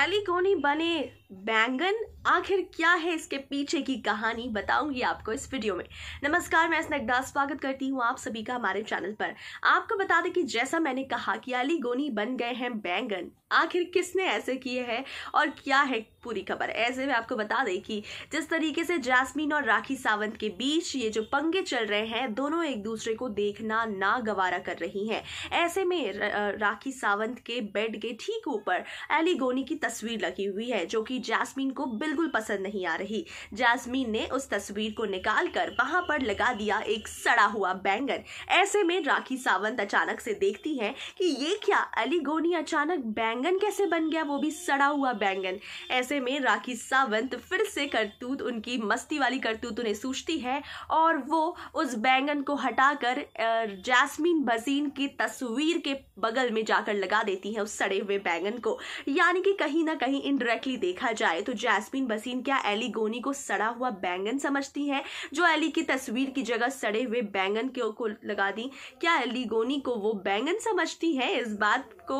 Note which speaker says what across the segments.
Speaker 1: एलिगोनी बने बैंगन आखिर क्या है इसके पीछे की कहानी बताऊंगी आपको इस वीडियो में नमस्कार मैं स्नग्धा स्वागत करती हूँ आप सभी का हमारे चैनल पर आपको बता दें कि जैसा मैंने कहा कि अली गोनी बन गए हैं बैंगन आखिर किसने ऐसे किए हैं और क्या है पूरी खबर ऐसे में आपको बता दें कि जिस तरीके से जैस्मीन और राखी सावंत के बीच ये जो पंगे चल रहे हैं दोनों एक दूसरे को देखना ना गवारा कर रही हैं ऐसे में राखी सावंत के बेड के ठीक ऊपर एली की तस्वीर लगी हुई है जो कि जैस्मीन को बिल्कुल पसंद नहीं आ रही जैस्मीन ने उस तस्वीर को निकाल कर वहां पर लगा दिया एक सड़ा हुआ बैंगन ऐसे में राखी सावंत अचानक से देखती है कि ये क्या अलीगोनी अचानक बैंगन कैसे बन गया वो भी सड़ा हुआ बैंगन ऐसे में राखी सावंत फिर से करतूत उनकी मस्ती वाली करतूत उन्हें सूझती है और वो उस बैंगन को हटाकर जैस्मीन बजीन की तस्वीर के बगल में जाकर लगा देती है उस सड़े हुए बैंगन को यानी कि कहीं ना कहीं इनडायरेक्टली देखा देखा जाए तो जैस्मिन बसीन क्या एली गोनी को सड़ा हुआ बैंगन समझती है जो एली की तस्वीर की जगह सड़े हुए बैंगन के को लगा दी क्या एली गोनी को वो बैंगन समझती है इस बात को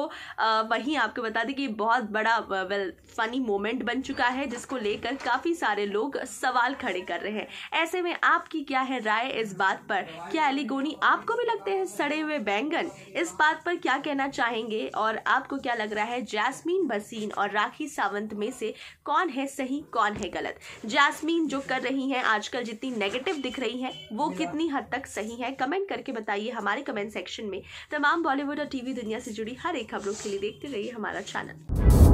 Speaker 1: वहीं आपको बता दें कि बहुत बड़ा वेल फनी मोमेंट बन चुका है जिसको लेकर काफ़ी सारे लोग सवाल खड़े कर रहे हैं ऐसे में आपकी क्या है राय इस बात पर क्या एली गोनी आपको भी लगते हैं सड़े हुए बैंगन इस बात पर क्या कहना चाहेंगे और आपको क्या लग रहा है जैस्मीन बसीन और राखी सावंत में से कौन है सही कौन है गलत जैस्मीन जो कर रही हैं आजकल जितनी नेगेटिव दिख रही हैं वो कितनी हद तक सही है कमेंट करके बताइए हमारे कमेंट सेक्शन में तमाम बॉलीवुड और टीवी दुनिया से जुड़ी हर एक खबरों के लिए देखते रहिए हमारा चैनल